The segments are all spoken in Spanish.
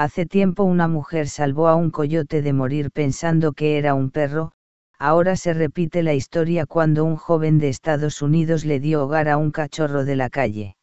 Hace tiempo una mujer salvó a un coyote de morir pensando que era un perro, ahora se repite la historia cuando un joven de Estados Unidos le dio hogar a un cachorro de la calle.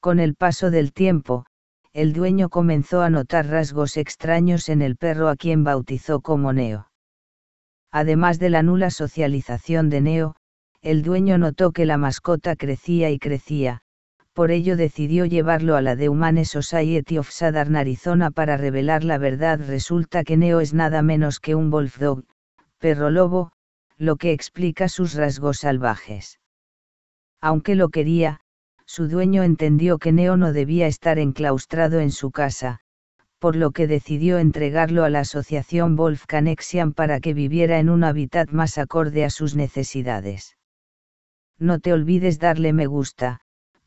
Con el paso del tiempo, el dueño comenzó a notar rasgos extraños en el perro a quien bautizó como Neo. Además de la nula socialización de Neo, el dueño notó que la mascota crecía y crecía, por ello decidió llevarlo a la The Humane Society of Southern Arizona para revelar la verdad. Resulta que Neo es nada menos que un wolf dog, perro lobo, lo que explica sus rasgos salvajes. Aunque lo quería, su dueño entendió que Neo no debía estar enclaustrado en su casa, por lo que decidió entregarlo a la asociación Wolf Canexian para que viviera en un hábitat más acorde a sus necesidades. No te olvides darle me gusta,